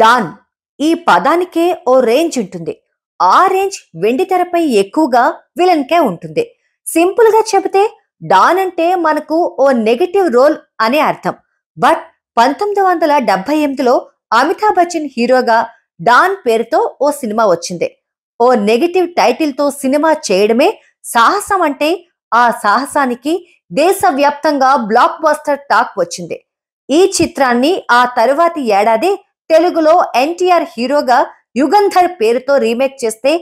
don ఈ పదానికే ఓ range ఉంటుంది ఆ రేంజ్ వెండి తెరపై ఎక్కువగా విలన్కే ఉంటుంది సింపుల్ గా చెబితే డాన్ అంటే మనకు ఓ నెగటివ్ రోల్ అనే అర్థం బట్ పంతొమ్మిది వందల డెబ్బై ఎనిమిదిలో అమితాబ్ బచ్చన్ హీరోగా డాన్ పేరుతో ఓ సినిమా వచ్చింది ఓ నెగటివ్ టైటిల్తో సినిమా చేయడమే సాహసం అంటే ఆ సాహసానికి దేశవ్యాప్తంగా బ్లాక్ బస్టర్ టాక్ వచ్చింది ఈ చిత్రాన్ని ఆ తరువాతి ఏడాది తెలుగులో ఎన్టీఆర్ హీరోగా యుగంధర్ పేరుతో రీమేక్ చేస్తే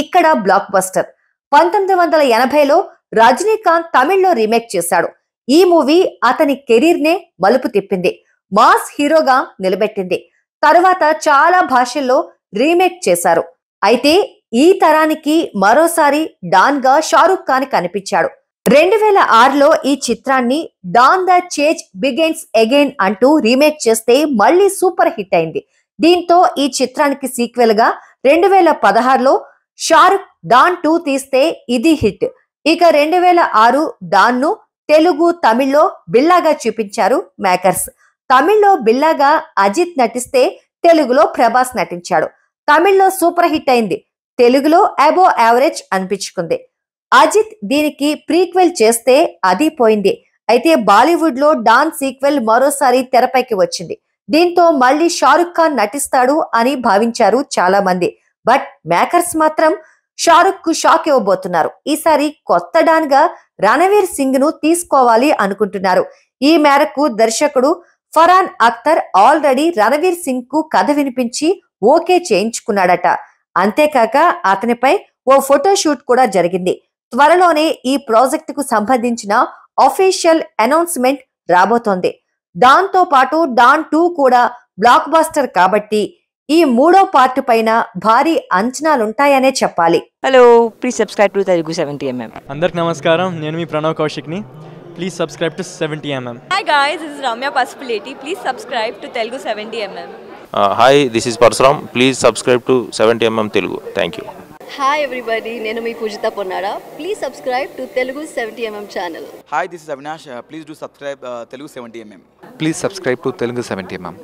ఇక్కడ బ్లాక్ బస్టర్ పంతొమ్మిది వందల ఎనభైలో రజనీకాంత్ తమిళ్లో రీమేక్ చేశాడు ఈ మూవీ అతని కెరీర్ నే మలుపు తిప్పింది మాస్ హీరోగా నిలబెట్టింది తరువాత చాలా భాషల్లో రీమేక్ చేశారు అయితే ఈ తరానికి మరోసారి డాన్ గా షారుఖ్ ఖాన్ కనిపించాడు రెండు వేల ఆరులో ఈ చిత్రాన్ని Don the chase begins again అంటూ రీమేక్ చేస్తే మళ్ళీ సూపర్ హిట్ అయింది దీంతో ఈ చిత్రానికి సీక్వెల్ గా రెండు వేల పదహారులో షారుఖ్ డాన్ టూ తీస్తే ఇది హిట్ ఇక రెండు వేల ఆరు డాన్ ను తెలుగు తమిళ్లో బిల్లాగా చూపించారు మేకర్స్ తమిళ్లో బిల్లాగా అజిత్ నటిస్తే తెలుగులో ప్రభాస్ నటించాడు తమిళ్లో సూపర్ హిట్ అయింది తెలుగులో అబో యావరేజ్ అనిపించుకుంది అజిత్ దీనికి ప్రీక్వెల్ చేస్తే అది పోయింది అయితే బాలీవుడ్ లో డాన్ సీక్వెల్ మరోసారి తెరపైకి వచ్చింది దీంతో మళ్ళీ షారుఖ్ ఖాన్ నటిస్తాడు అని భావించారు చాలా మంది బట్ మేకర్స్ మాత్రం షారుఖ్ కు షాక్ ఇవ్వబోతున్నారు ఈసారి కొత్త డాన్ గా రణవీర్ సింగ్ ను తీసుకోవాలి అనుకుంటున్నారు ఈ మేరకు దర్శకుడు ఫరాన్ అఖ్తర్ ఆల్రెడీ రణవీర్ సింగ్ కు కథ వినిపించి ఓకే చేయించుకున్నాడట అంతేకాక అతనిపై ఓ ఫోటోషూట్ కూడా జరిగింది త్వరలోనే ఈ ప్రాజెక్టుకు సంబంధించిన అఫీషియల్ అనౌన్స్మెంట్ రాబోతోంది దాంతో పాటు డాన్ టూ కూడా బ్లాక్ బాస్టర్ కాబట్టి ఈ మూడో పార్ట్ పైన భారీ అంచనాలుంటాయనే చెప్పాలి hello please subscribe to Telugu seventy MM అందరికి నమస్కారం నేను మీ ప్రణవ్ కౌశిక్ ని please subscribe to seventy MM hi guys this is Ramya please subscribe to Telugu seventy MM hi this is Parashuram please subscribe to seventy MM Telugu thank you hi everybody నేను మీ Poojitha Ponnada please subscribe to Telugu seventy MM channel hi this is Avinash please do subscribe Telugu seventy MM please subscribe to Telugu seventy MM